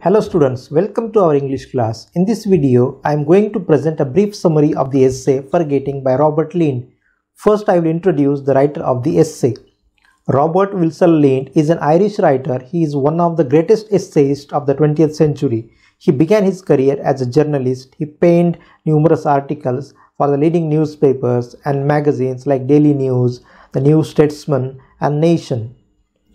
Hello students, welcome to our English class. In this video, I am going to present a brief summary of the essay Forgetting by Robert Lind. First, I will introduce the writer of the essay. Robert Wilson Lind is an Irish writer. He is one of the greatest essayists of the 20th century. He began his career as a journalist. He penned numerous articles for the leading newspapers and magazines like Daily News, The New Statesman, and Nation.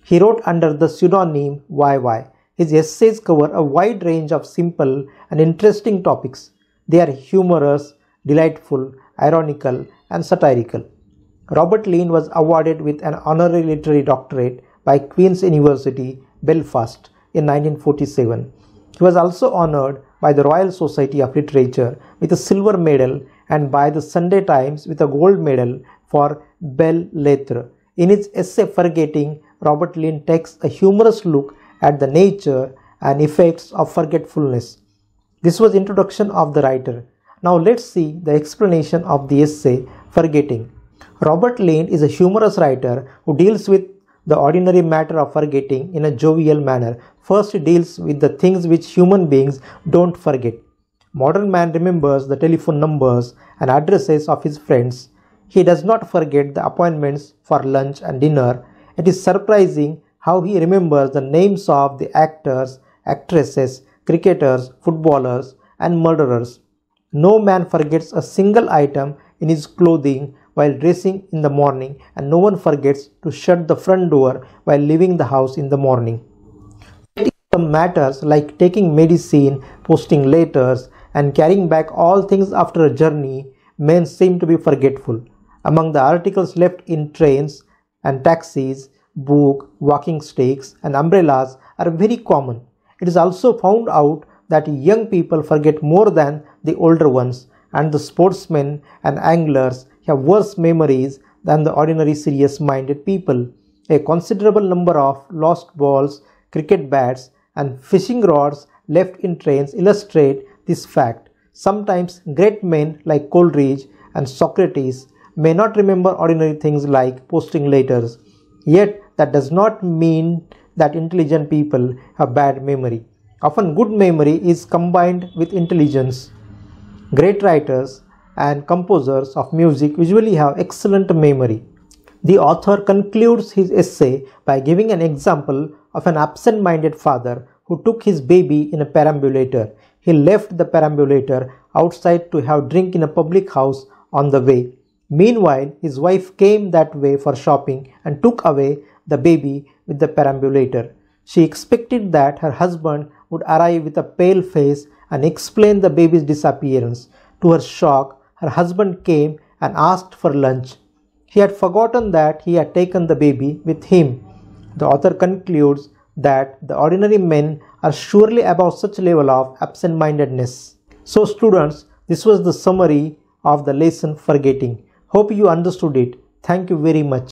He wrote under the pseudonym YY his essays cover a wide range of simple and interesting topics. They are humorous, delightful, ironical, and satirical. Robert Lean was awarded with an honorary literary doctorate by Queen's University, Belfast in 1947. He was also honored by the Royal Society of Literature with a silver medal and by the Sunday Times with a gold medal for Belle Lettre. In his essay Forgetting, Robert Lynn takes a humorous look at the nature and effects of forgetfulness. This was introduction of the writer. Now let's see the explanation of the essay Forgetting. Robert Lane is a humorous writer who deals with the ordinary matter of forgetting in a jovial manner. First he deals with the things which human beings don't forget. Modern man remembers the telephone numbers and addresses of his friends. He does not forget the appointments for lunch and dinner. It is surprising how he remembers the names of the actors, actresses, cricketers, footballers, and murderers. No man forgets a single item in his clothing while dressing in the morning, and no one forgets to shut the front door while leaving the house in the morning. Some matters like taking medicine, posting letters, and carrying back all things after a journey, men seem to be forgetful. Among the articles left in trains and taxis, book, walking sticks, and umbrellas are very common. It is also found out that young people forget more than the older ones, and the sportsmen and anglers have worse memories than the ordinary serious minded people. A considerable number of lost balls, cricket bats, and fishing rods left in trains illustrate this fact. Sometimes great men like Coleridge and Socrates may not remember ordinary things like posting letters, yet that does not mean that intelligent people have bad memory. Often, good memory is combined with intelligence. Great writers and composers of music usually have excellent memory. The author concludes his essay by giving an example of an absent minded father who took his baby in a perambulator. He left the perambulator outside to have drink in a public house on the way. Meanwhile, his wife came that way for shopping and took away the baby with the perambulator. She expected that her husband would arrive with a pale face and explain the baby's disappearance. To her shock, her husband came and asked for lunch. He had forgotten that he had taken the baby with him. The author concludes that the ordinary men are surely above such level of absent-mindedness. So students, this was the summary of the lesson forgetting. Hope you understood it. Thank you very much.